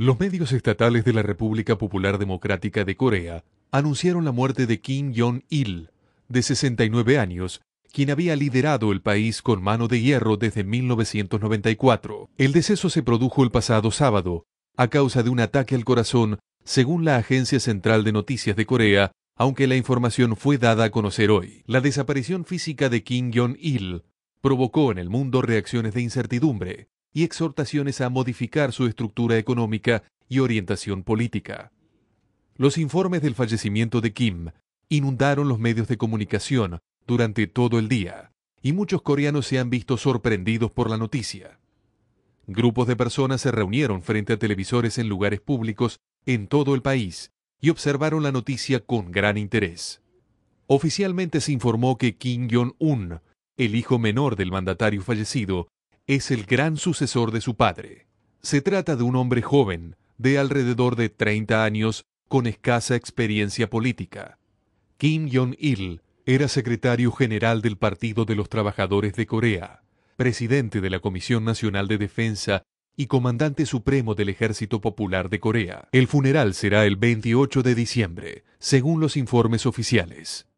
Los medios estatales de la República Popular Democrática de Corea anunciaron la muerte de Kim Jong-il, de 69 años, quien había liderado el país con mano de hierro desde 1994. El deceso se produjo el pasado sábado, a causa de un ataque al corazón, según la Agencia Central de Noticias de Corea, aunque la información fue dada a conocer hoy. La desaparición física de Kim Jong-il provocó en el mundo reacciones de incertidumbre, y exhortaciones a modificar su estructura económica y orientación política. Los informes del fallecimiento de Kim inundaron los medios de comunicación durante todo el día, y muchos coreanos se han visto sorprendidos por la noticia. Grupos de personas se reunieron frente a televisores en lugares públicos en todo el país y observaron la noticia con gran interés. Oficialmente se informó que Kim Jong-un, el hijo menor del mandatario fallecido, es el gran sucesor de su padre. Se trata de un hombre joven, de alrededor de 30 años, con escasa experiencia política. Kim Jong-il era secretario general del Partido de los Trabajadores de Corea, presidente de la Comisión Nacional de Defensa y comandante supremo del Ejército Popular de Corea. El funeral será el 28 de diciembre, según los informes oficiales.